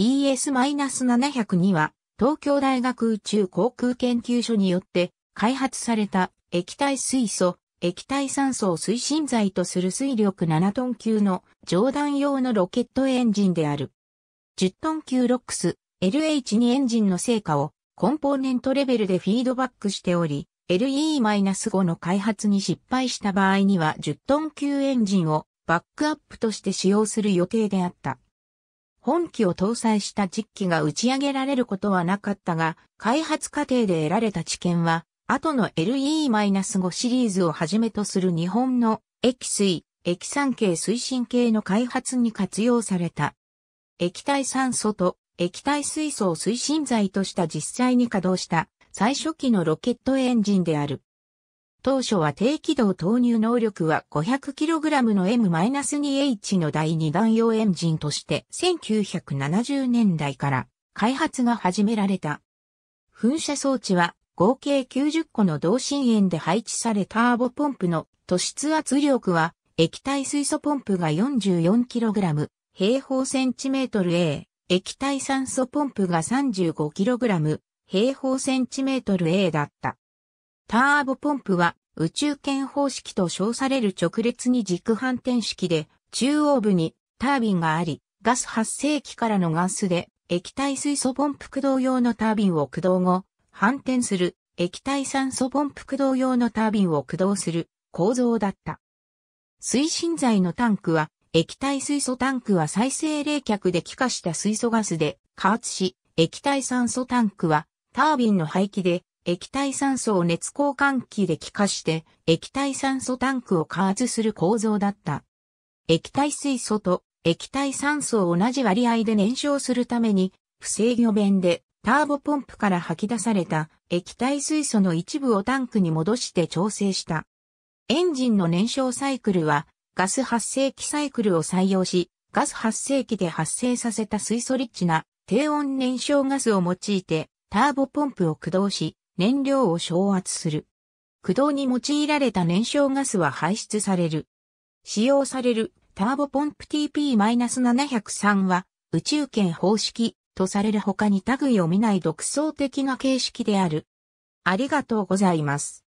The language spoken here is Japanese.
ES-702 は東京大学宇宙航空研究所によって開発された液体水素、液体酸素を推進剤とする水力7トン級の上段用のロケットエンジンである。10トン級ロックス LH2 エンジンの成果をコンポーネントレベルでフィードバックしており、LE-5 の開発に失敗した場合には10トン級エンジンをバックアップとして使用する予定であった。本機を搭載した実機が打ち上げられることはなかったが、開発過程で得られた知見は、後の LE-5 シリーズをはじめとする日本の液水、液酸系推進系の開発に活用された。液体酸素と液体水素を推進剤とした実際に稼働した最初期のロケットエンジンである。当初は低軌道投入能力は 500kg の M-2H の第2弾用エンジンとして1970年代から開発が始められた。噴射装置は合計90個の同心円で配置されターボポンプの突出圧力は液体水素ポンプが 44kg、平方センチメートル A、液体酸素ポンプが 35kg、平方センチメートル A だった。ターボポンプは宇宙圏方式と称される直列に軸反転式で中央部にタービンがあり、ガス発生器からのガスで液体水素ポンプ駆動用のタービンを駆動後、反転する液体酸素ポンプ駆動用のタービンを駆動する構造だった。推進剤のタンクは液体水素タンクは再生冷却で気化した水素ガスで加圧し、液体酸素タンクはタービンの排気で液体酸素を熱交換器で気化して液体酸素タンクを加圧する構造だった。液体水素と液体酸素を同じ割合で燃焼するために不制御弁でターボポンプから吐き出された液体水素の一部をタンクに戻して調整した。エンジンの燃焼サイクルはガス発生器サイクルを採用し、ガス発生器で発生させた水素リッチな低温燃焼ガスを用いてターボポンプを駆動し、燃料を昇圧する。駆動に用いられた燃焼ガスは排出される。使用されるターボポンプ TP-703 は宇宙圏方式とされる他に類を見ない独創的な形式である。ありがとうございます。